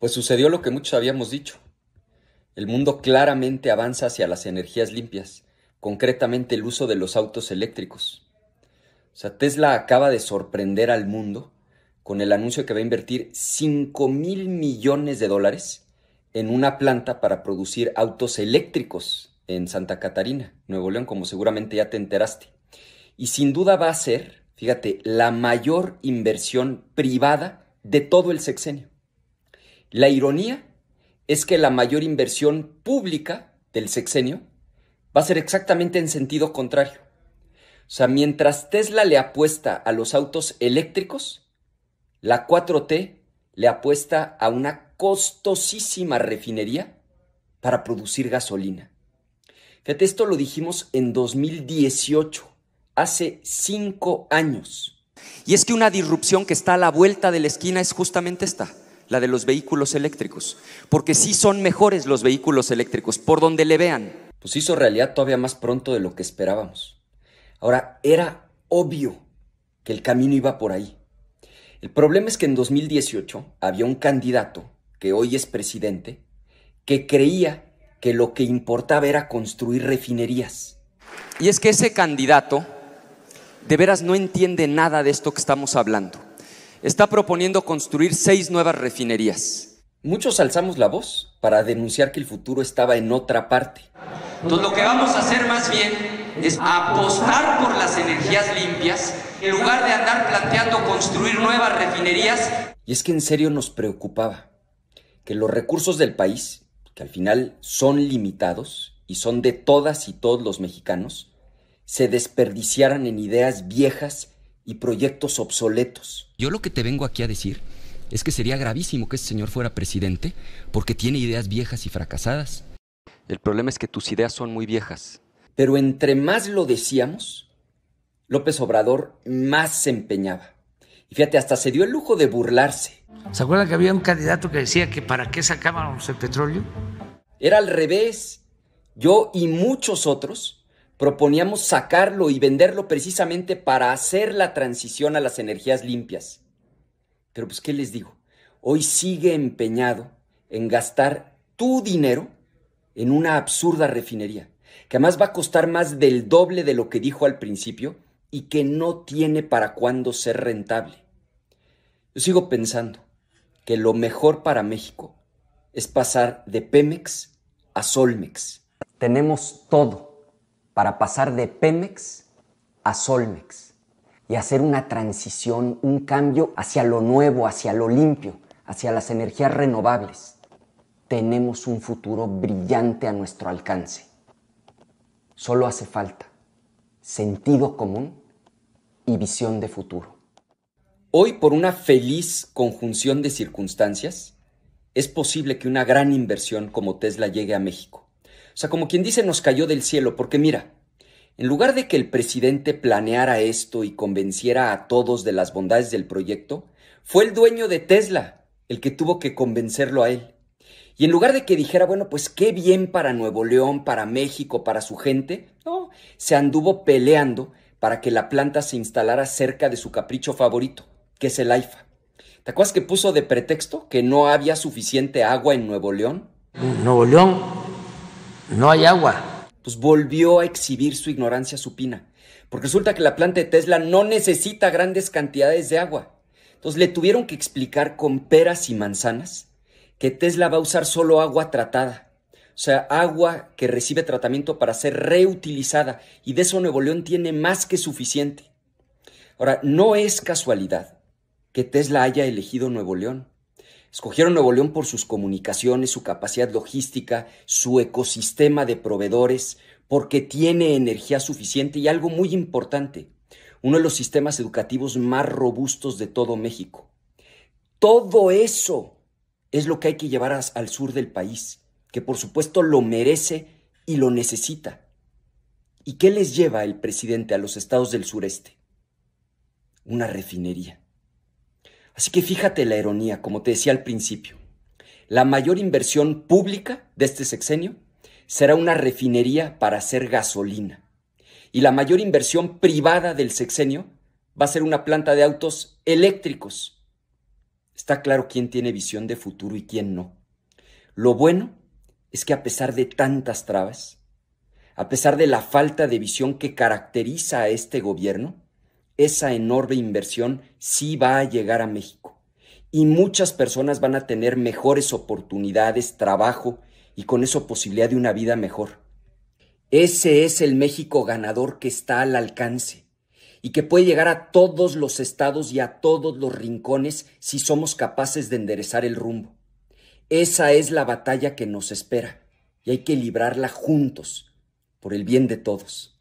Pues sucedió lo que muchos habíamos dicho. El mundo claramente avanza hacia las energías limpias, concretamente el uso de los autos eléctricos. O sea, Tesla acaba de sorprender al mundo con el anuncio que va a invertir 5 mil millones de dólares en una planta para producir autos eléctricos en Santa Catarina, Nuevo León, como seguramente ya te enteraste. Y sin duda va a ser, fíjate, la mayor inversión privada de todo el sexenio. La ironía es que la mayor inversión pública del sexenio va a ser exactamente en sentido contrario. O sea, mientras Tesla le apuesta a los autos eléctricos, la 4T le apuesta a una costosísima refinería para producir gasolina. Fíjate, esto lo dijimos en 2018, hace cinco años. Y es que una disrupción que está a la vuelta de la esquina es justamente esta la de los vehículos eléctricos, porque sí son mejores los vehículos eléctricos, por donde le vean. Pues hizo realidad todavía más pronto de lo que esperábamos. Ahora, era obvio que el camino iba por ahí. El problema es que en 2018 había un candidato, que hoy es presidente, que creía que lo que importaba era construir refinerías. Y es que ese candidato de veras no entiende nada de esto que estamos hablando está proponiendo construir seis nuevas refinerías. Muchos alzamos la voz para denunciar que el futuro estaba en otra parte. Entonces lo que vamos a hacer más bien es apostar por las energías limpias en lugar de andar planteando construir nuevas refinerías. Y es que en serio nos preocupaba que los recursos del país, que al final son limitados y son de todas y todos los mexicanos, se desperdiciaran en ideas viejas y proyectos obsoletos. Yo lo que te vengo aquí a decir es que sería gravísimo que ese señor fuera presidente porque tiene ideas viejas y fracasadas. El problema es que tus ideas son muy viejas. Pero entre más lo decíamos, López Obrador más se empeñaba. Y fíjate, hasta se dio el lujo de burlarse. ¿Se acuerdan que había un candidato que decía que para qué sacábamos el petróleo? Era al revés. Yo y muchos otros proponíamos sacarlo y venderlo precisamente para hacer la transición a las energías limpias. Pero pues, ¿qué les digo? Hoy sigue empeñado en gastar tu dinero en una absurda refinería, que además va a costar más del doble de lo que dijo al principio y que no tiene para cuándo ser rentable. Yo sigo pensando que lo mejor para México es pasar de Pemex a Solmex. Tenemos todo para pasar de Pemex a Solmex y hacer una transición, un cambio hacia lo nuevo, hacia lo limpio, hacia las energías renovables. Tenemos un futuro brillante a nuestro alcance. Solo hace falta sentido común y visión de futuro. Hoy, por una feliz conjunción de circunstancias, es posible que una gran inversión como Tesla llegue a México. O sea, como quien dice, nos cayó del cielo, porque mira, en lugar de que el presidente planeara esto y convenciera a todos de las bondades del proyecto, fue el dueño de Tesla el que tuvo que convencerlo a él. Y en lugar de que dijera, bueno, pues qué bien para Nuevo León, para México, para su gente, no, se anduvo peleando para que la planta se instalara cerca de su capricho favorito, que es el AIFA. ¿Te acuerdas que puso de pretexto que no había suficiente agua en Nuevo León? Nuevo León no hay agua. Pues volvió a exhibir su ignorancia supina, porque resulta que la planta de Tesla no necesita grandes cantidades de agua. Entonces le tuvieron que explicar con peras y manzanas que Tesla va a usar solo agua tratada, o sea, agua que recibe tratamiento para ser reutilizada, y de eso Nuevo León tiene más que suficiente. Ahora, no es casualidad que Tesla haya elegido Nuevo León. Escogieron Nuevo León por sus comunicaciones, su capacidad logística, su ecosistema de proveedores, porque tiene energía suficiente y algo muy importante, uno de los sistemas educativos más robustos de todo México. Todo eso es lo que hay que llevar al sur del país, que por supuesto lo merece y lo necesita. ¿Y qué les lleva el presidente a los estados del sureste? Una refinería. Así que fíjate la ironía, como te decía al principio. La mayor inversión pública de este sexenio será una refinería para hacer gasolina. Y la mayor inversión privada del sexenio va a ser una planta de autos eléctricos. Está claro quién tiene visión de futuro y quién no. Lo bueno es que a pesar de tantas trabas, a pesar de la falta de visión que caracteriza a este gobierno, esa enorme inversión sí va a llegar a México. Y muchas personas van a tener mejores oportunidades, trabajo y con eso posibilidad de una vida mejor. Ese es el México ganador que está al alcance y que puede llegar a todos los estados y a todos los rincones si somos capaces de enderezar el rumbo. Esa es la batalla que nos espera y hay que librarla juntos, por el bien de todos.